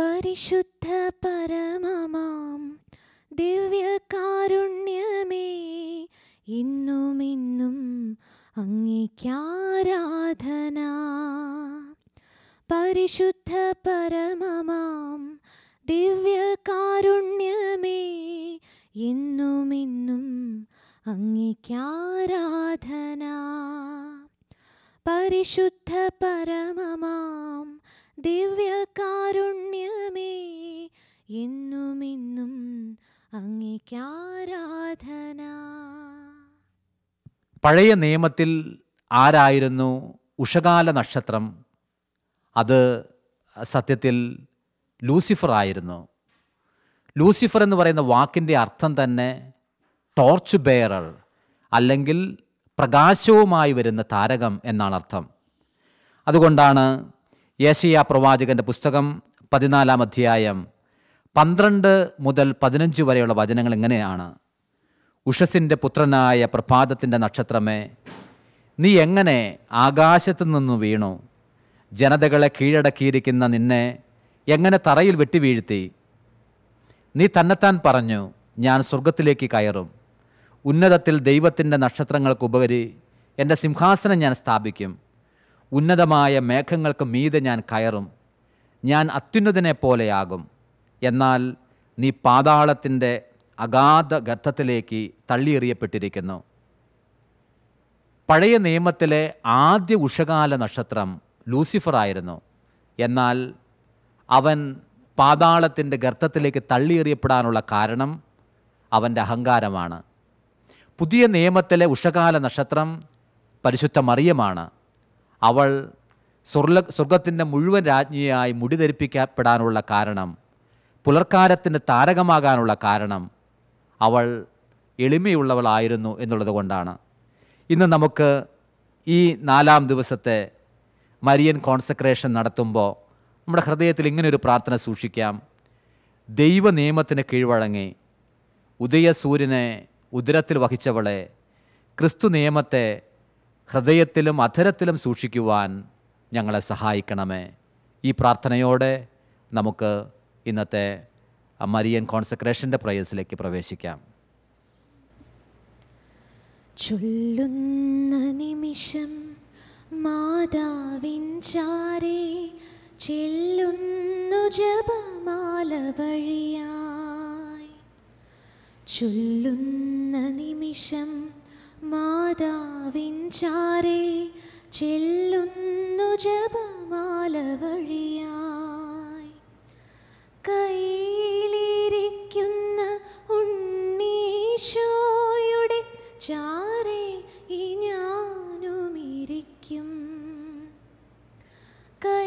പരിശുദ്ധ പരമമാം ദിവ്യകാരുണ്യമേ ഇന്നും ഇന്നും അങ്ങേക്കാരാധന പരിശുദ്ധ പരമമാം ദിവ്യകാരുണ്യമേ ഇന്നും ഇന്നും അങ്ങേക്കാരാധന പരിശുദ്ധ പരമമാം ദിവ്യകാരുണ്യമേ എന്നുമിന്നും അങ്ങേക്കാരാധന പഴയ നിയമത്തിൽ ആരായിരുന്നു ഉഷകാല നക്ഷത്രം അത് സത്യത്തിൽ ലൂസിഫർ ആയിരുന്നു ലൂസിഫർ എന്ന് പറയുന്ന വാക്കിൻ്റെ അർത്ഥം തന്നെ ടോർച്ച് ബെയറർ അല്ലെങ്കിൽ പ്രകാശവുമായി വരുന്ന താരകം എന്നാണ് അർത്ഥം അതുകൊണ്ടാണ് യേശയ്യ പ്രവാചകൻ്റെ പുസ്തകം പതിനാലാം അധ്യായം പന്ത്രണ്ട് മുതൽ പതിനഞ്ച് വരെയുള്ള വചനങ്ങൾ എങ്ങനെയാണ് ഉഷസിൻ്റെ പുത്രനായ പ്രഭാതത്തിൻ്റെ നക്ഷത്രമേ നീ എങ്ങനെ ആകാശത്തു നിന്ന് വീണു ജനതകളെ കീഴടക്കിയിരിക്കുന്ന നിന്നെ എങ്ങനെ തറയിൽ വെട്ടിവീഴ്ത്തി നീ തന്നെത്താൻ പറഞ്ഞു ഞാൻ സ്വർഗത്തിലേക്ക് കയറും ഉന്നതത്തിൽ ദൈവത്തിൻ്റെ നക്ഷത്രങ്ങൾക്കുപരി എൻ്റെ സിംഹാസനം ഞാൻ സ്ഥാപിക്കും ഉന്നതമായ മേഘങ്ങൾക്ക് മീതെ ഞാൻ കയറും ഞാൻ അത്യുന്നതനെ പോലെയാകും എന്നാൽ നീ പാതാളത്തിൻ്റെ അഗാധ ഗർത്തത്തിലേക്ക് തള്ളിയെറിയപ്പെട്ടിരിക്കുന്നു പഴയ നിയമത്തിലെ ആദ്യ ഉഷകാല നക്ഷത്രം ലൂസിഫർ ആയിരുന്നു എന്നാൽ അവൻ പാതാളത്തിൻ്റെ ഗർത്തത്തിലേക്ക് തള്ളിയെറിയപ്പെടാനുള്ള കാരണം അവൻ്റെ അഹങ്കാരമാണ് പുതിയ നിയമത്തിലെ ഉഷകാല നക്ഷത്രം പരിശുദ്ധ മറിയമാണ് അവൾ സ്വർല സ്വർഗത്തിൻ്റെ മുഴുവൻ രാജ്ഞിയായി മുടി ധരിപ്പിക്കപ്പെടാനുള്ള കാരണം പുലർക്കാരത്തിൻ്റെ താരകമാകാനുള്ള കാരണം അവൾ എളിമയുള്ളവളായിരുന്നു എന്നുള്ളത് കൊണ്ടാണ് ഇന്ന് നമുക്ക് ഈ നാലാം ദിവസത്തെ മരിയൻ കോൺസെക്രേഷൻ നടത്തുമ്പോൾ നമ്മുടെ ഹൃദയത്തിൽ ഒരു പ്രാർത്ഥന സൂക്ഷിക്കാം ദൈവ നിയമത്തിന് കീഴ്വഴങ്ങി ഉദയസൂര്യനെ ഉദരത്തിൽ വഹിച്ചവളെ ക്രിസ്തു നിയമത്തെ ഹൃദയത്തിലും അധരത്തിലും സൂക്ഷിക്കുവാൻ ഞങ്ങളെ സഹായിക്കണമേ ഈ പ്രാർത്ഥനയോടെ നമുക്ക് ഇന്നത്തെ മരിയൻ കോൺസെക്രേഷൻ്റെ പ്രയസിലേക്ക് പ്രവേശിക്കാം ചൊല്ലുന്ന നിമിഷം മാതാവിൻ ചാരേ ചെല്ലുന്നു ജപമാല വഴിയായി ചൊല്ലുന്ന നിമിഷം മാതാവിൻ ചാരേ ചെല്ലുന്നു ജപമാല വഴിയായി കയ്യിലിരിക്കുന്ന ഉണ്ണീശോയുടെ ചാരേ ഈ ഞാനുമിരിക്കും കൈ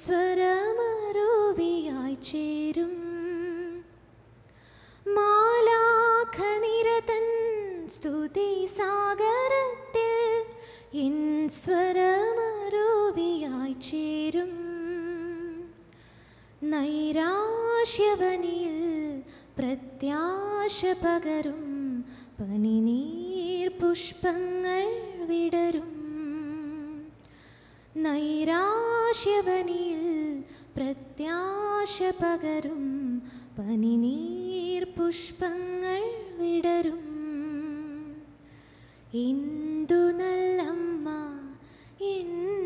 സ്വരമരൂപിയായി ചേരും നിരതൻ സ്തുതി സാഗരത്തിൽ ഇൻ സ്വരമരൂപിയായി ചേരും നൈരാശ്യവനിൽ പ്രത്യാശ പകരും പനിനീർ പുഷ്പങ്ങൾ വിടരും നൈരാശ്യവനിയിൽ പ്രത്യാശ പകരും പനിനീർ പുഷ്പങ്ങൾ വിടരും എന്തു നല്ലമ്മ എന്നുടേയമ്മ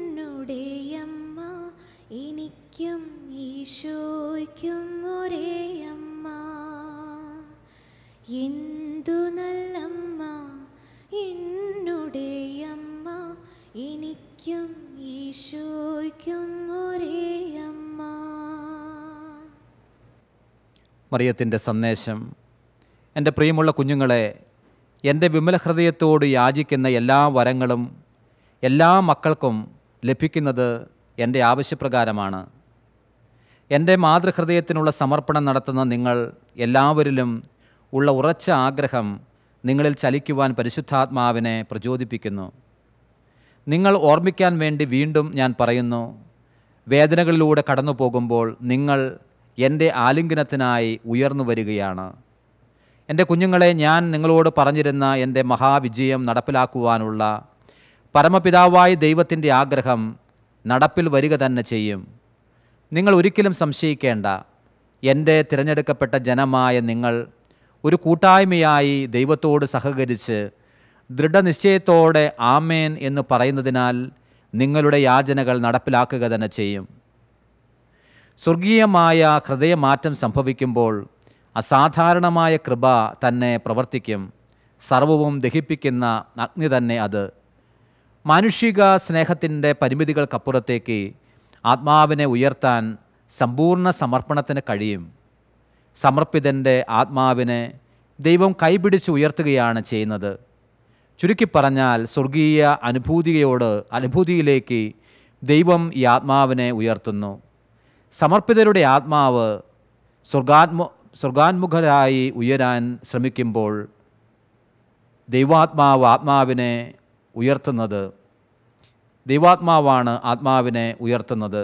എനിക്കും ഈശോയ്ക്കും ഒരേ അമ്മ എന്തു നല്ലമ്മ എന്നുടേയമ്മ എനിക്കും മറിയത്തിൻ്റെ സന്ദേശം എൻ്റെ പ്രിയമുള്ള കുഞ്ഞുങ്ങളെ എൻ്റെ വിമല ഹൃദയത്തോട് യാചിക്കുന്ന എല്ലാ വരങ്ങളും എല്ലാ മക്കൾക്കും ലഭിക്കുന്നത് എൻ്റെ ആവശ്യപ്രകാരമാണ് എൻ്റെ മാതൃഹൃദയത്തിനുള്ള സമർപ്പണം നടത്തുന്ന നിങ്ങൾ എല്ലാവരിലും ഉള്ള ഉറച്ച ആഗ്രഹം നിങ്ങളിൽ ചലിക്കുവാൻ പരിശുദ്ധാത്മാവിനെ പ്രചോദിപ്പിക്കുന്നു നിങ്ങൾ ഓർമ്മിക്കാൻ വേണ്ടി വീണ്ടും ഞാൻ പറയുന്നു വേദനകളിലൂടെ കടന്നു പോകുമ്പോൾ നിങ്ങൾ എൻ്റെ ആലിംഗനത്തിനായി ഉയർന്നു വരികയാണ് എൻ്റെ കുഞ്ഞുങ്ങളെ ഞാൻ നിങ്ങളോട് പറഞ്ഞിരുന്ന എൻ്റെ മഹാവിജയം നടപ്പിലാക്കുവാനുള്ള പരമപിതാവായ ദൈവത്തിൻ്റെ ആഗ്രഹം നടപ്പിൽ വരിക തന്നെ ചെയ്യും നിങ്ങൾ ഒരിക്കലും സംശയിക്കേണ്ട എൻ്റെ തിരഞ്ഞെടുക്കപ്പെട്ട ജനമായ നിങ്ങൾ ഒരു കൂട്ടായ്മയായി ദൈവത്തോട് സഹകരിച്ച് ദൃഢനിശ്ചയത്തോടെ ആമേൻ എന്ന് പറയുന്നതിനാൽ നിങ്ങളുടെ യാചനകൾ നടപ്പിലാക്കുക തന്നെ ചെയ്യും സ്വർഗീയമായ ഹൃദയമാറ്റം സംഭവിക്കുമ്പോൾ അസാധാരണമായ കൃപ തന്നെ പ്രവർത്തിക്കും സർവവും ദഹിപ്പിക്കുന്ന അഗ്നി തന്നെ അത് മാനുഷിക സ്നേഹത്തിൻ്റെ പരിമിതികൾക്കപ്പുറത്തേക്ക് ആത്മാവിനെ ഉയർത്താൻ സമ്പൂർണ്ണ സമർപ്പണത്തിന് കഴിയും സമർപ്പിതൻ്റെ ആത്മാവിനെ ദൈവം കൈപിടിച്ച് ഉയർത്തുകയാണ് ചെയ്യുന്നത് ചുരുക്കി പറഞ്ഞാൽ സ്വർഗീയ അനുഭൂതിയോട് അനുഭൂതിയിലേക്ക് ദൈവം ഈ ആത്മാവിനെ ഉയർത്തുന്നു സമർപ്പിതരുടെ ആത്മാവ് സ്വർഗാത്മ സ്വർഗാത്മുഖരായി ഉയരാൻ ശ്രമിക്കുമ്പോൾ ദൈവാത്മാവ് ആത്മാവിനെ ഉയർത്തുന്നത് ദൈവാത്മാവാണ് ആത്മാവിനെ ഉയർത്തുന്നത്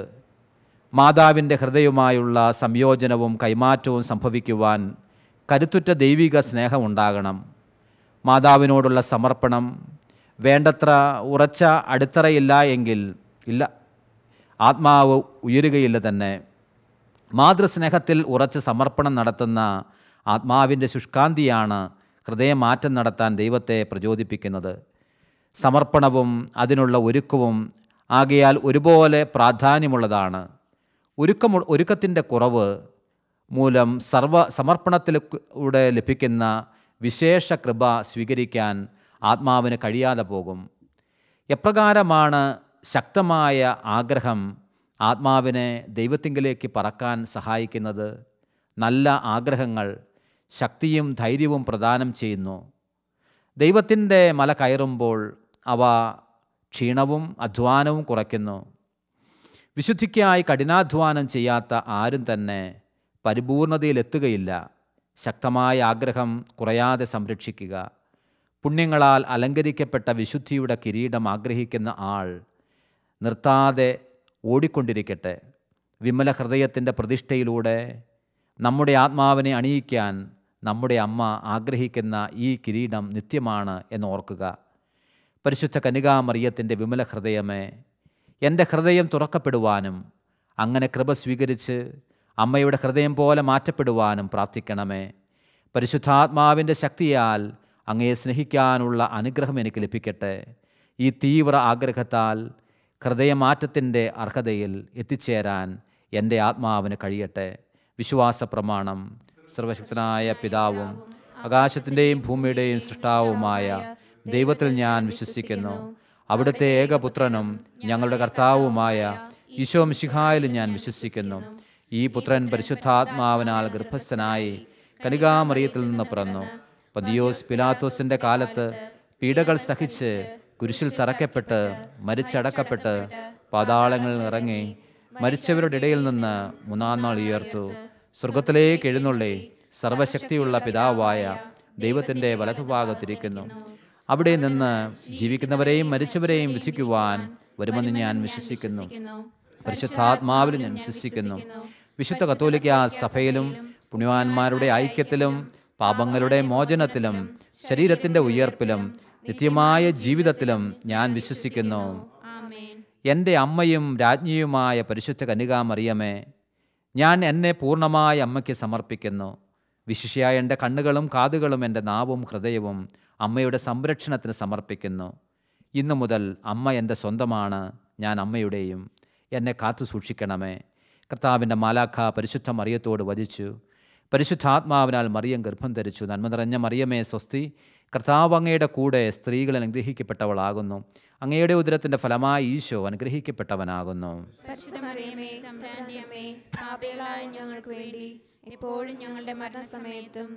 മാതാവിൻ്റെ ഹൃദയവുമായുള്ള സംയോജനവും കൈമാറ്റവും സംഭവിക്കുവാൻ കരുത്തുറ്റ ദൈവിക സ്നേഹമുണ്ടാകണം മാതാവിനോടുള്ള സമർപ്പണം വേണ്ടത്ര ഉറച്ച അടിത്തറയില്ല എങ്കിൽ ഇല്ല ആത്മാവ് ഉയരുകയില്ല തന്നെ മാതൃസ്നേഹത്തിൽ ഉറച്ച് സമർപ്പണം നടത്തുന്ന ആത്മാവിൻ്റെ ശുഷ്കാന്തിയാണ് ഹൃദയമാറ്റം നടത്താൻ ദൈവത്തെ പ്രചോദിപ്പിക്കുന്നത് സമർപ്പണവും അതിനുള്ള ഒരുക്കവും ആകയാൽ ഒരുപോലെ പ്രാധാന്യമുള്ളതാണ് ഒരുക്കമു ഒരുക്കത്തിൻ്റെ കുറവ് മൂലം സർവ സമർപ്പണത്തിലൂടെ ലഭിക്കുന്ന വിശേഷ കൃപ സ്വീകരിക്കാൻ ആത്മാവിന് കഴിയാതെ പോകും എപ്രകാരമാണ് ശക്തമായ ആഗ്രഹം ആത്മാവിനെ ദൈവത്തിങ്കിലേക്ക് പറക്കാൻ സഹായിക്കുന്നത് നല്ല ആഗ്രഹങ്ങൾ ശക്തിയും ധൈര്യവും പ്രദാനം ചെയ്യുന്നു ദൈവത്തിൻ്റെ മല കയറുമ്പോൾ അവ ക്ഷീണവും അധ്വാനവും കുറയ്ക്കുന്നു വിശുദ്ധിക്കായി കഠിനാധ്വാനം ചെയ്യാത്ത ആരും തന്നെ പരിപൂർണതയിലെത്തുകയില്ല ശക്തമായ ആഗ്രഹം കുറയാതെ സംരക്ഷിക്കുക പുണ്യങ്ങളാൽ അലങ്കരിക്കപ്പെട്ട വിശുദ്ധിയുടെ കിരീടം ആഗ്രഹിക്കുന്ന ആൾ നിർത്താതെ ഓടിക്കൊണ്ടിരിക്കട്ടെ വിമല ഹൃദയത്തിൻ്റെ പ്രതിഷ്ഠയിലൂടെ നമ്മുടെ ആത്മാവിനെ അണിയിക്കാൻ നമ്മുടെ അമ്മ ആഗ്രഹിക്കുന്ന ഈ കിരീടം നിത്യമാണ് എന്ന് ഓർക്കുക പരിശുദ്ധ കനികാമറിയത്തിൻ്റെ വിമല ഹൃദയമേ എൻ്റെ ഹൃദയം തുറക്കപ്പെടുവാനും അങ്ങനെ കൃപ സ്വീകരിച്ച് അമ്മയുടെ ഹൃദയം പോലെ മാറ്റപ്പെടുവാനും പ്രാർത്ഥിക്കണമേ പരിശുദ്ധാത്മാവിൻ്റെ ശക്തിയാൽ അങ്ങയെ സ്നേഹിക്കാനുള്ള അനുഗ്രഹം എനിക്ക് ലഭിക്കട്ടെ ഈ തീവ്ര ആഗ്രഹത്താൽ ഹൃദയമാറ്റത്തിൻ്റെ അർഹതയിൽ എത്തിച്ചേരാൻ എൻ്റെ ആത്മാവിന് കഴിയട്ടെ വിശ്വാസ പ്രമാണം സർവശക്തനായ പിതാവും ആകാശത്തിൻ്റെയും ഭൂമിയുടെയും സൃഷ്ടാവുമായ ദൈവത്തിൽ ഞാൻ വിശ്വസിക്കുന്നു അവിടുത്തെ ഏകപുത്രനും ഞങ്ങളുടെ കർത്താവുമായ ഈശോ മിശിഹായിലും ഞാൻ വിശ്വസിക്കുന്നു ഈ പുത്രൻ പരിശുദ്ധാത്മാവിനാൽ ഗർഭസ്ഥനായി കനികാമറിയത്തിൽ നിന്ന് പിറന്നു പതിയോസ് പിലാത്തോസിന്റെ കാലത്ത് പീഡകൾ സഹിച്ച് കുരിശിൽ തറക്കപ്പെട്ട് മരിച്ചടക്കപ്പെട്ട് പാതാളങ്ങളിൽ ഇറങ്ങി മരിച്ചവരുടെ ഇടയിൽ നിന്ന് മൂന്നാം നാൾ ഉയർത്തു സ്വർഗത്തിലേക്ക് എഴുന്നള്ളി സർവശക്തിയുള്ള പിതാവായ ദൈവത്തിൻ്റെ വലതുഭാഗത്തിരിക്കുന്നു അവിടെ നിന്ന് ജീവിക്കുന്നവരെയും മരിച്ചവരെയും വിധിക്കുവാൻ വരുമെന്ന് ഞാൻ വിശ്വസിക്കുന്നു പരിശുദ്ധാത്മാവിൽ ഞാൻ വിശ്വസിക്കുന്നു വിശുദ്ധ കത്തോലിക്ക സഭയിലും പുണ്യവാന്മാരുടെ ഐക്യത്തിലും പാപങ്ങളുടെ മോചനത്തിലും ശരീരത്തിന്റെ ഉയർപ്പിലും നിത്യമായ ജീവിതത്തിലും ഞാൻ വിശ്വസിക്കുന്നു എൻ്റെ അമ്മയും രാജ്ഞിയുമായ പരിശുദ്ധ മറിയമേ ഞാൻ എന്നെ പൂർണ്ണമായ അമ്മയ്ക്ക് സമർപ്പിക്കുന്നു വിശിഷ്യായ എൻ്റെ കണ്ണുകളും കാതുകളും എൻ്റെ നാവും ഹൃദയവും അമ്മയുടെ സംരക്ഷണത്തിന് സമർപ്പിക്കുന്നു ഇന്നു മുതൽ അമ്മ എൻ്റെ സ്വന്തമാണ് ഞാൻ അമ്മയുടെയും എന്നെ കാത്തു സൂക്ഷിക്കണമേ കർത്താവിൻ്റെ മാലാഖ പരിശുദ്ധ മറിയത്തോട് വധിച്ചു പരിശുദ്ധാത്മാവിനാൽ മറിയം ഗർഭം ധരിച്ചു നന്മ നിറഞ്ഞ മറിയമേ സ്വസ്തി കർത്താവ് അങ്ങയുടെ കൂടെ സ്ത്രീകൾ അനുഗ്രഹിക്കപ്പെട്ടവളാകുന്നു അങ്ങയുടെ ഉദരത്തിന്റെ ഫലമായി ഈശോ അനുഗ്രഹിക്കപ്പെട്ടവനാകുന്നു ഞങ്ങളുടെ മരണസമയത്തും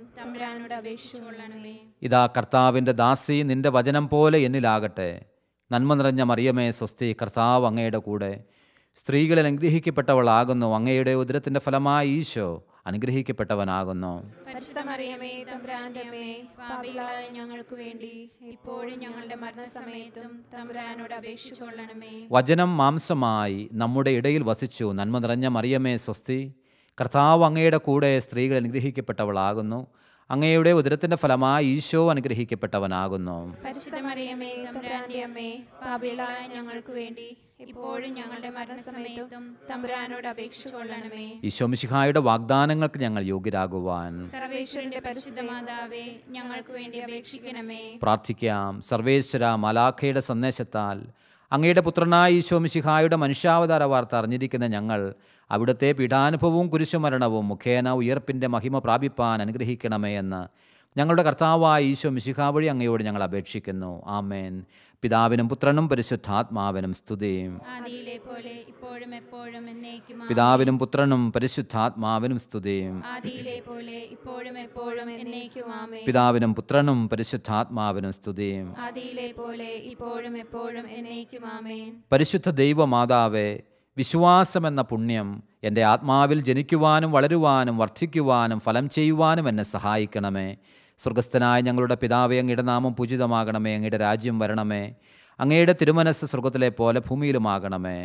ഇതാ കർത്താവിൻ്റെ ദാസി നിന്റെ വചനം പോലെ എന്നിലാകട്ടെ നന്മ നിറഞ്ഞ മറിയമേ സ്വസ്തി കർത്താവ് അങ്ങയുടെ കൂടെ സ്ത്രീകളിൽ അനുഗ്രഹിക്കപ്പെട്ടവളാകുന്നു അങ്ങയുടെ ഉദരത്തിന്റെ ഫലമായി ഈശോ അനുഗ്രഹിക്കപ്പെട്ടവനാകുന്നു ഞങ്ങൾക്ക് വേണ്ടി ഇപ്പോഴും ഞങ്ങളുടെ മരണസമയത്തും അപേക്ഷിച്ചുകൊള്ളണമേ വചനം മാംസമായി നമ്മുടെ ഇടയിൽ വസിച്ചു നന്മ നിറഞ്ഞ മറിയമേ സ്വസ്തി കർത്താവ് അങ്ങയുടെ കൂടെ സ്ത്രീകൾ അനുഗ്രഹിക്കപ്പെട്ടവളാകുന്നു അങ്ങയുടെ ഉദരത്തിന്റെ ഫലമായി ഈശോ അനുഗ്രഹിക്കപ്പെട്ടവനാകുന്നു ഞങ്ങൾക്ക് വേണ്ടി ഇപ്പോഴും ഞങ്ങളുടെ മരണസമയത്തും തമ്പുരാനോട് വാഗ്ദാനങ്ങൾക്ക് ഞങ്ങൾ യോഗ്യരാകുവാൻ പരിശുദ്ധ മാതാവേ ഞങ്ങൾക്ക് വേണ്ടി അപേക്ഷിക്കണമേ പ്രാർത്ഥിക്കാം സർവേശ്വര മലാഖയുടെ സന്ദേശത്താൽ അങ്ങയുടെ പുത്രനായ ഈശോമിശിഹായുടെ മനുഷ്യാവതാര വാർത്ത അറിഞ്ഞിരിക്കുന്ന ഞങ്ങൾ അവിടുത്തെ പീഠാനുഭവവും കുരിശുമരണവും മുഖേന ഉയർപ്പിൻ്റെ മഹിമ പ്രാപിപ്പാൻ അനുഗ്രഹിക്കണമേ എന്ന് ഞങ്ങളുടെ കർത്താവായ ഈശോ മിശിഖാ വഴി അങ്ങയോട് ഞങ്ങൾ അപേക്ഷിക്കുന്നു ആമേൻ പിതാവിനും പുത്രനും പരിശുദ്ധാത്മാവിനും സ്തുതി പിതാവിനും പുത്രനും പരിശുദ്ധാത്മാവിനും സ്തുതി പിതാവിനും പുത്രനും പരിശുദ്ധാത്മാവിനും സ്തുതി പരിശുദ്ധ ദൈവമാതാവേ വിശ്വാസമെന്ന പുണ്യം എൻ്റെ ആത്മാവിൽ ജനിക്കുവാനും വളരുവാനും വർദ്ധിക്കുവാനും ഫലം ചെയ്യുവാനും എന്നെ സഹായിക്കണമേ സ്വർഗസ്ഥനായ ഞങ്ങളുടെ പിതാവെ അങ്ങയുടെ നാമം പൂജിതമാകണമേ അങ്ങയുടെ രാജ്യം വരണമേ അങ്ങയുടെ തിരുമനസ് സ്വർഗത്തിലെ പോലെ ഭൂമിയിലുമാകണമേ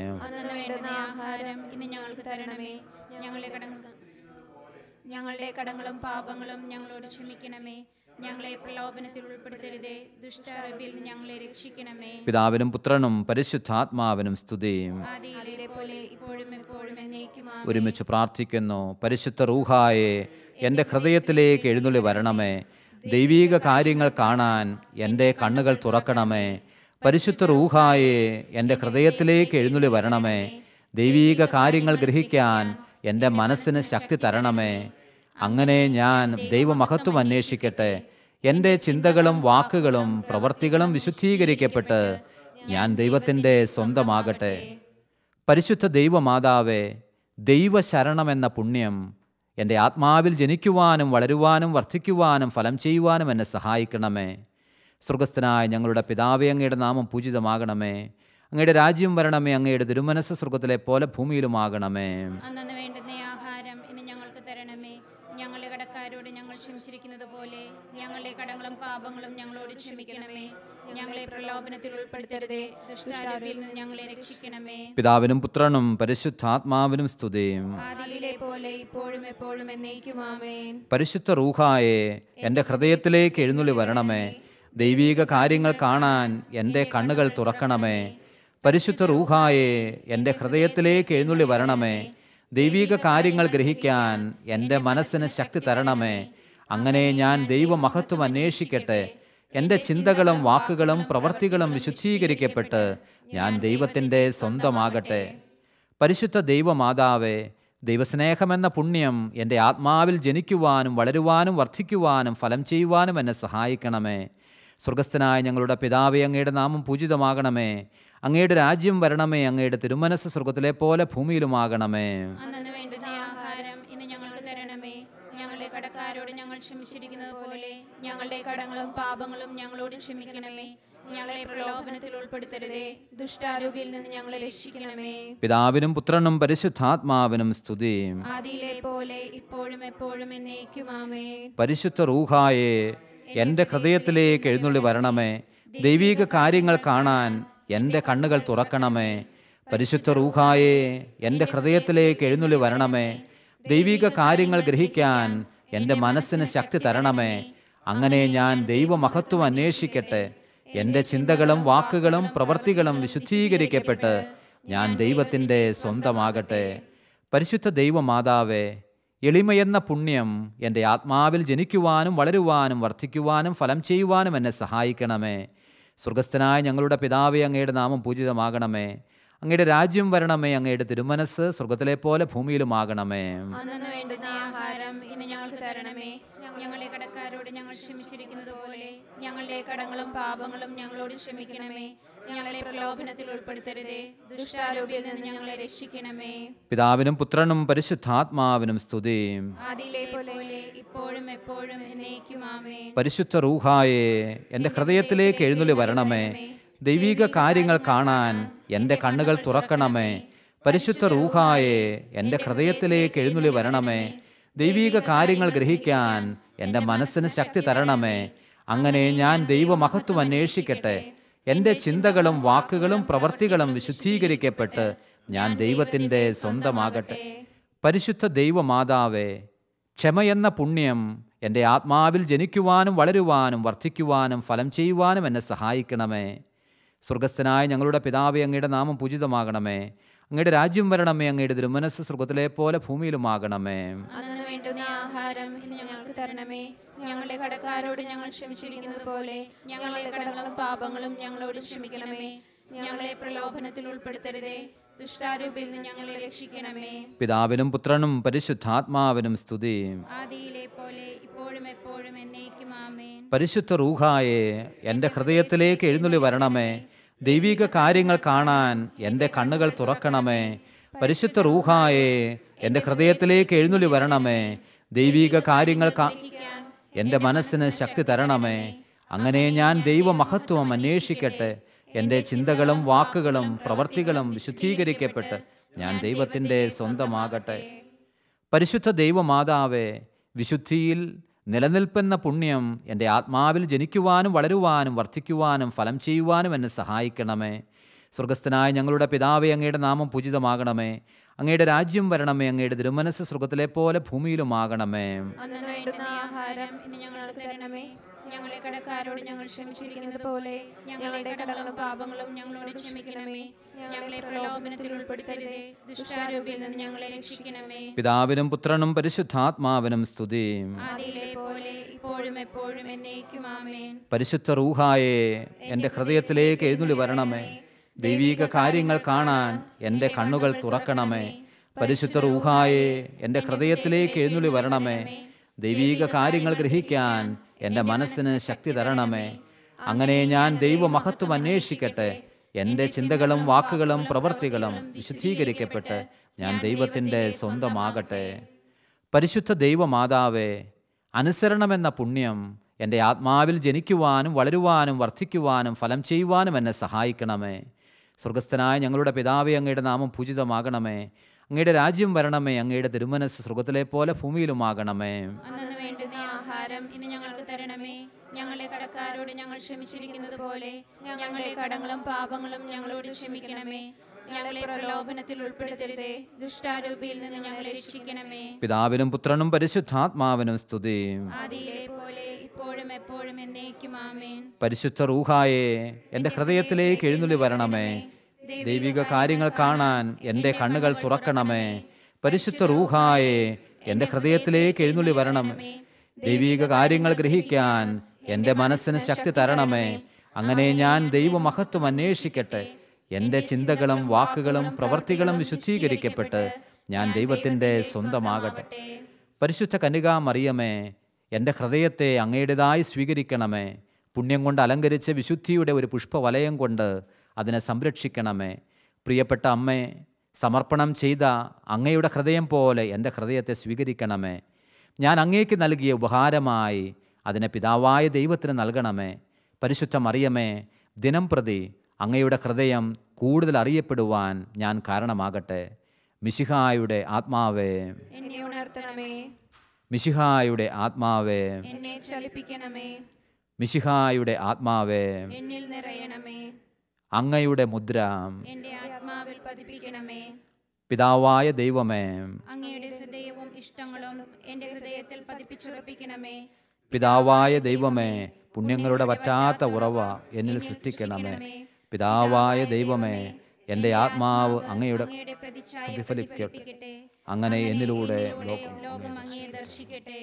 ഞങ്ങളുടെ കടങ്ങളും പാപങ്ങളും ഞങ്ങളോട് ക്ഷമിക്കണമേ ഞങ്ങളെ പ്രലോഭനത്തിൽ ഉൾപ്പെടുത്തരുതേ ദുഷ്ടാരൂപിൽ ഞങ്ങളെ രക്ഷിക്കണമേ പിതാവിനും പുത്രനും പരിശുദ്ധാത്മാവിനും സ്തുതി ഒരുമിച്ച് പ്രാർത്ഥിക്കുന്നു പരിശുദ്ധ റൂഹായെ എൻ്റെ ഹൃദയത്തിലേക്ക് എഴുന്നള്ളി വരണമേ ദൈവീക കാര്യങ്ങൾ കാണാൻ എൻ്റെ കണ്ണുകൾ തുറക്കണമേ പരിശുദ്ധ റൂഹായെ എൻ്റെ ഹൃദയത്തിലേക്ക് എഴുന്നള്ളി വരണമേ ദൈവീക കാര്യങ്ങൾ ഗ്രഹിക്കാൻ എൻ്റെ മനസ്സിന് ശക്തി തരണമേ അങ്ങനെ ഞാൻ ദൈവമഹത്വം അന്വേഷിക്കട്ടെ എൻ്റെ ചിന്തകളും വാക്കുകളും പ്രവർത്തികളും വിശുദ്ധീകരിക്കപ്പെട്ട് ഞാൻ ദൈവത്തിൻ്റെ സ്വന്തമാകട്ടെ പരിശുദ്ധ ദൈവമാതാവേ ദൈവശരണമെന്ന പുണ്യം എൻ്റെ ആത്മാവിൽ ജനിക്കുവാനും വളരുവാനും വർദ്ധിക്കുവാനും ഫലം ചെയ്യുവാനും എന്നെ സഹായിക്കണമേ സ്വർഗസ്ഥനായ ഞങ്ങളുടെ പിതാവേ അങ്ങയുടെ നാമം പൂജിതമാകണമേ അങ്ങയുടെ രാജ്യം വരണമേ അങ്ങയുടെ തിരുമനസ്സ സ്വർഗത്തിലെ പോലെ ഭൂമിയിലുമാകണമേ കടക്കാരോട് ഞങ്ങൾ ക്ഷമിച്ചിരിക്കുന്നത് പോലെ ഞങ്ങളുടെ കടങ്ങളും പാപങ്ങളും ഞങ്ങളോട് ക്ഷമിക്കണമേ ഞങ്ങളെ പ്രലോഭനത്തിൽ ഉൾപ്പെടുത്തരുതേ ദുഷ്ടാരൂപിൽ നിന്ന് ഞങ്ങളെ രക്ഷിക്കണമേ പിതാവിനും പുത്രനും പരിശുദ്ധാത്മാവിനും സ്തുതിയും ആദിയിലെ പോലെ ഇപ്പോഴും എപ്പോഴും എന്നേക്കും ആമേൻ പരിശുദ്ധ റൂഹായെ എൻ്റെ ഹൃദയത്തിലേക്ക് എഴുന്നള്ളി വരണമേ ദൈവീക കാര്യങ്ങൾ കാണാൻ എൻ്റെ കണ്ണുകൾ തുറക്കണമേ പരിശുദ്ധ റൂഹായെ എൻ്റെ ഹൃദയത്തിലേക്ക് എഴുന്നള്ളി വരണമേ ദൈവിക കാര്യങ്ങൾ ഗ്രഹിക്കാൻ എൻ്റെ മനസ്സിന് ശക്തി തരണമേ അങ്ങനെ ഞാൻ ദൈവമഹത്വം അന്വേഷിക്കട്ടെ എൻ്റെ ചിന്തകളും വാക്കുകളും പ്രവൃത്തികളും വിശുദ്ധീകരിക്കപ്പെട്ട് ഞാൻ ദൈവത്തിൻ്റെ സ്വന്തമാകട്ടെ പരിശുദ്ധ ദൈവമാതാവേ ദൈവസ്നേഹമെന്ന പുണ്യം എൻ്റെ ആത്മാവിൽ ജനിക്കുവാനും വളരുവാനും വർദ്ധിക്കുവാനും ഫലം ചെയ്യുവാനും എന്നെ സഹായിക്കണമേ സ്വർഗസ്ഥനായ ഞങ്ങളുടെ പിതാവ് അങ്ങയുടെ നാമം പൂജിതമാകണമേ അങ്ങയുടെ രാജ്യം വരണമേ അങ്ങയുടെ തിരുമനസ് സ്വർഗത്തിലെ പോലെ ഭൂമിയിലുമാകണമേ കടക്കാരോട് ഞങ്ങൾ ക്ഷമിച്ചിരിക്കുന്നത് പോലെ ഞങ്ങളുടെ കടങ്ങളും പാപങ്ങളും ഞങ്ങളോട് ക്ഷമിക്കണമേ ഞങ്ങളെ ഞങ്ങളെ പ്രലോഭനത്തിൽ നിന്ന് രക്ഷിക്കണമേ പിതാവിനും പുത്രനും പരിശുദ്ധാത്മാവിനും സ്തുതി ആദിയിലെ പോലെ ഇപ്പോഴും എപ്പോഴും എന്നേക്കുമാമേ പരിശുദ്ധ റൂഹായെ എൻ്റെ ഹൃദയത്തിലേക്ക് എഴുന്നള്ളി വരണമേ ദൈവീക കാര്യങ്ങൾ കാണാൻ എൻ്റെ കണ്ണുകൾ തുറക്കണമേ പരിശുദ്ധ റൂഹായെ എൻ്റെ ഹൃദയത്തിലേക്ക് എഴുന്നള്ളി വരണമേ ദൈവിക കാര്യങ്ങൾ ഗ്രഹിക്കാൻ എൻ്റെ മനസ്സിന് ശക്തി തരണമേ അങ്ങനെ ഞാൻ ദൈവമഹത്വം അന്വേഷിക്കട്ടെ എൻ്റെ ചിന്തകളും വാക്കുകളും പ്രവൃത്തികളും വിശുദ്ധീകരിക്കപ്പെട്ട് ഞാൻ ദൈവത്തിൻ്റെ സ്വന്തമാകട്ടെ പരിശുദ്ധ ദൈവമാതാവേ എളിമയെന്ന പുണ്യം എൻ്റെ ആത്മാവിൽ ജനിക്കുവാനും വളരുവാനും വർദ്ധിക്കുവാനും ഫലം ചെയ്യുവാനും എന്നെ സഹായിക്കണമേ സ്വർഗസ്ഥനായ ഞങ്ങളുടെ പിതാവെ അങ്ങയുടെ നാമം പൂജിതമാകണമേ അങ്ങയുടെ രാജ്യം വരണമേ അങ്ങയുടെ തിരുമനസ് സ്വർഗത്തിലെ പോലെ ഭൂമിയിലുമാകണമേ കടക്കാരോട് ഞങ്ങൾ ഞങ്ങളുടെ കടങ്ങളും പാപങ്ങളും ക്ഷമിക്കണമേ ഞങ്ങളെ പ്രലോഭനത്തിൽ ഉൾപ്പെടുത്തരുതേ ഞങ്ങളെ രക്ഷിക്കണമേ പിതാവിനും പുത്രനും പരിശുദ്ധാത്മാവിനും സ്തുതി ഇപ്പോഴും എപ്പോഴും പരിശുദ്ധ റൂഹായേ എന്റെ ഹൃദയത്തിലേക്ക് എഴുന്നള്ളി വരണമേ ദൈവിക കാര്യങ്ങൾ കാണാൻ എൻ്റെ കണ്ണുകൾ തുറക്കണമേ പരിശുദ്ധ റൂഹായെ എൻ്റെ ഹൃദയത്തിലേക്ക് എഴുന്നള്ളി വരണമേ ദൈവിക കാര്യങ്ങൾ ഗ്രഹിക്കാൻ എൻ്റെ മനസ്സിന് ശക്തി തരണമേ അങ്ങനെ ഞാൻ ദൈവമഹത്വം അന്വേഷിക്കട്ടെ എൻ്റെ ചിന്തകളും വാക്കുകളും പ്രവൃത്തികളും വിശുദ്ധീകരിക്കപ്പെട്ട് ഞാൻ ദൈവത്തിൻ്റെ സ്വന്തമാകട്ടെ പരിശുദ്ധ ദൈവമാതാവേ ക്ഷമയെന്ന പുണ്യം എൻ്റെ ആത്മാവിൽ ജനിക്കുവാനും വളരുവാനും വർദ്ധിക്കുവാനും ഫലം ചെയ്യുവാനും എന്നെ സഹായിക്കണമേ സ്വർഗസ്ഥനായ ഞങ്ങളുടെ പിതാവെ അങ്ങയുടെ നാമം പൂജിതമാകണമേ അങ്ങയുടെ രാജ്യം വരണമേ അങ്ങയുടെ തിരുമനസ് സ്വർഗത്തിലെ പോലെ ഭൂമിയിലുമാകണമേ ആഹാരം ഞങ്ങൾക്ക് തരണമേ ഞങ്ങളുടെ കടക്കാരോട് ഞങ്ങൾ ക്ഷമിച്ചിരിക്കുന്നത് പോലെ ഞങ്ങളുടെ കടങ്ങളും പാപങ്ങളും ഞങ്ങളോട് ക്ഷമിക്കണമേ ഞങ്ങളെ പ്രലോഭനത്തിൽ ഉൾപ്പെടുത്തരുതേ ദുഷ്ടാരൂപിൽ നിന്ന് ഞങ്ങളെ രക്ഷിക്കണമേ പിതാവിനും പുത്രനും പരിശുദ്ധാത്മാവിനും സ്തുതി ആദിയിലെ പോലെ ഇപ്പോഴും എപ്പോഴും എന്നേക്കും ആമേൻ പരിശുദ്ധ റൂഹായെ എൻ്റെ ഹൃദയത്തിലേക്ക് എഴുന്നള്ളി വരണമേ ദൈവിക കാര്യങ്ങൾ കാണാൻ എൻ്റെ കണ്ണുകൾ തുറക്കണമേ പരിശുദ്ധ റൂഹായെ എൻ്റെ ഹൃദയത്തിലേക്ക് എഴുന്നള്ളി വരണമേ ദൈവിക കാര്യങ്ങൾ എൻ്റെ മനസ്സിന് ശക്തി തരണമേ അങ്ങനെ ഞാൻ ദൈവമഹത്വം അന്വേഷിക്കട്ടെ എൻ്റെ ചിന്തകളും വാക്കുകളും പ്രവർത്തികളും വിശുദ്ധീകരിക്കപ്പെട്ട് ഞാൻ ദൈവത്തിൻ്റെ സ്വന്തമാകട്ടെ പരിശുദ്ധ ദൈവമാതാവേ വിശുദ്ധിയിൽ നിലനിൽപ്പെന്ന പുണ്യം എൻ്റെ ആത്മാവിൽ ജനിക്കുവാനും വളരുവാനും വർദ്ധിക്കുവാനും ഫലം ചെയ്യുവാനും എന്നെ സഹായിക്കണമേ സ്വർഗസ്ഥനായ ഞങ്ങളുടെ പിതാവെ അങ്ങയുടെ നാമം പൂജിതമാകണമേ അങ്ങയുടെ രാജ്യം വരണമേ അങ്ങയുടെ ദുരുമനസ് സ്വർഗത്തിലെ പോലെ ഭൂമിയിലുമാകണമേ ഞങ്ങളെ കടക്കാരോട് ഞങ്ങൾ ക്ഷമിച്ചിരിക്കുന്നത് പോലെ ഞങ്ങളുടെ കടകളും പാപങ്ങളും ഞങ്ങളോട് ക്ഷമിക്കണമേ ഞങ്ങളെ പ്രലോഭനത്തിൽ ഉൾപ്പെടുത്തരുതേ ദുഷ്ടാരൂപിയിൽ നിന്ന് ഞങ്ങളെ രക്ഷിക്കണമേ പിതാവിനും പുത്രനും പരിശുദ്ധാത്മാവിനും സ്തുതി പോലെ ഇപ്പോഴും എപ്പോഴും എന്നേക്കും ആമേൻ പരിശുദ്ധ റൂഹായെ എൻ്റെ ഹൃദയത്തിലേക്ക് എഴുന്നള്ളി വരണമേ ദൈവിക കാര്യങ്ങൾ കാണാൻ എൻ്റെ കണ്ണുകൾ തുറക്കണമേ പരിശുദ്ധ റൂഹായെ എൻ്റെ ഹൃദയത്തിലേക്ക് എഴുന്നള്ളി വരണമേ ദൈവിക കാര്യങ്ങൾ ഗ്രഹിക്കാൻ എൻ്റെ മനസ്സിന് ശക്തി തരണമേ അങ്ങനെ ഞാൻ ദൈവമഹത്വം അന്വേഷിക്കട്ടെ എൻ്റെ ചിന്തകളും വാക്കുകളും പ്രവൃത്തികളും വിശുദ്ധീകരിക്കപ്പെട്ട് ഞാൻ ദൈവത്തിൻ്റെ സ്വന്തമാകട്ടെ പരിശുദ്ധ ദൈവമാതാവേ അനുസരണമെന്ന പുണ്യം എൻ്റെ ആത്മാവിൽ ജനിക്കുവാനും വളരുവാനും വർദ്ധിക്കുവാനും ഫലം ചെയ്യുവാനും എന്നെ സഹായിക്കണമേ സ്വർഗസ്ഥനായ ഞങ്ങളുടെ പിതാവെ അങ്ങയുടെ നാമം പൂജിതമാകണമേ അങ്ങയുടെ രാജ്യം വരണമേ അങ്ങയുടെ തിരുമനസ് സ്വർഗത്തിലെ പോലെ ഭൂമിയിലുമാകണമേ ആഹാരം ഇനി ഞങ്ങൾക്ക് തരണമേ ഞങ്ങളെ കടക്കാരോട് ഞങ്ങൾ ക്ഷമിച്ചിരിക്കുന്നത് പോലെ ഞങ്ങളുടെ കടങ്ങളും പാപങ്ങളും ഞങ്ങളോട് ക്ഷമിക്കണമേ ഞങ്ങളെ ഞങ്ങളെ പ്രലോഭനത്തിൽ നിന്ന് രക്ഷിക്കണമേ പിതാവിനും പുത്രനും പരിശുദ്ധാത്മാവിനും സ്തുതി പരിശുദ്ധ റൂഹായെ എന്റെ ഹൃദയത്തിലേക്ക് എഴുന്നള്ളി വരണമേ ദൈവിക കാര്യങ്ങൾ കാണാൻ എൻ്റെ കണ്ണുകൾ തുറക്കണമേ പരിശുദ്ധ റൂഹായെ എൻ്റെ ഹൃദയത്തിലേക്ക് എഴുന്നള്ളി വരണമേ ദൈവിക കാര്യങ്ങൾ ഗ്രഹിക്കാൻ എൻ്റെ മനസ്സിന് ശക്തി തരണമേ അങ്ങനെ ഞാൻ ദൈവമഹത്വം അന്വേഷിക്കട്ടെ എൻ്റെ ചിന്തകളും വാക്കുകളും പ്രവർത്തികളും വിശുദ്ധീകരിക്കപ്പെട്ട് ഞാൻ ദൈവത്തിൻ്റെ സ്വന്തമാകട്ടെ പരിശുദ്ധ കനിക മറിയമേ എൻ്റെ ഹൃദയത്തെ അങ്ങയുടേതായി സ്വീകരിക്കണമേ പുണ്യം കൊണ്ട് അലങ്കരിച്ച വിശുദ്ധിയുടെ ഒരു പുഷ്പവലയം കൊണ്ട് അതിനെ സംരക്ഷിക്കണമേ പ്രിയപ്പെട്ട അമ്മേ സമർപ്പണം ചെയ്ത അങ്ങയുടെ ഹൃദയം പോലെ എൻ്റെ ഹൃദയത്തെ സ്വീകരിക്കണമേ ഞാൻ അങ്ങേക്ക് നൽകിയ ഉപഹാരമായി അതിനെ പിതാവായ ദൈവത്തിന് നൽകണമേ പരിശുദ്ധ മറിയമേ ദിനം പ്രതി അങ്ങയുടെ ഹൃദയം കൂടുതൽ അറിയപ്പെടുവാൻ ഞാൻ കാരണമാകട്ടെ മിശിഹായുടെ ആത്മാവേ മിശിഹായുടെ ആത്മാവേ മിശിഹായുടെ ആത്മാവേ എന്നിൽ നിറയണമേ അങ്ങയുടെ മുദ്ര പിതാവായ ദൈവമേ അങ്ങയുടെ ഹൃദയവും ഇഷ്ടങ്ങളും എൻ്റെ ഹൃദയത്തിൽ പതിപ്പിച്ചുറപ്പിക്കണമേ പിതാവായ ദൈവമേ പുണ്യങ്ങളുടെ പറ്റാത്ത ഉറവ എന്നിൽ സൃഷ്ടിക്കണമേ പിതാവായ ദൈവമേ എൻ്റെ ആത്മാവ് അങ്ങയുടെ പ്രതിഫലിക്കട്ടെ അങ്ങനെ എന്നിലൂടെ ലോകം ദർശിക്കട്ടെ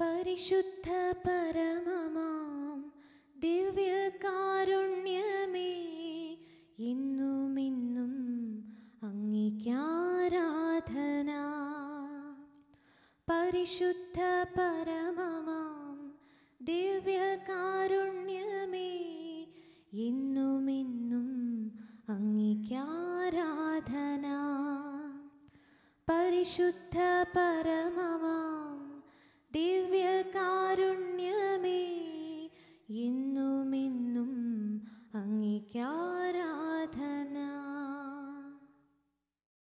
പരിശുദ്ധ പരമമാം ദിവ്യകാരുണ്യമേ ഇന്നും ഇന്നും അങ്ങിക്കാരാധന പരിശുദ്ധ പരമമാം ദിവ്യകാരുണ്യമേ ഇന്നും ഇന്നും അങ്ങിക്കാരാധന പരിശുദ്ധ പരമമാം ദിവ്യകാരുണ്യമേ ഇന്നുമിന്നും അങ്ങിക്കാരാധന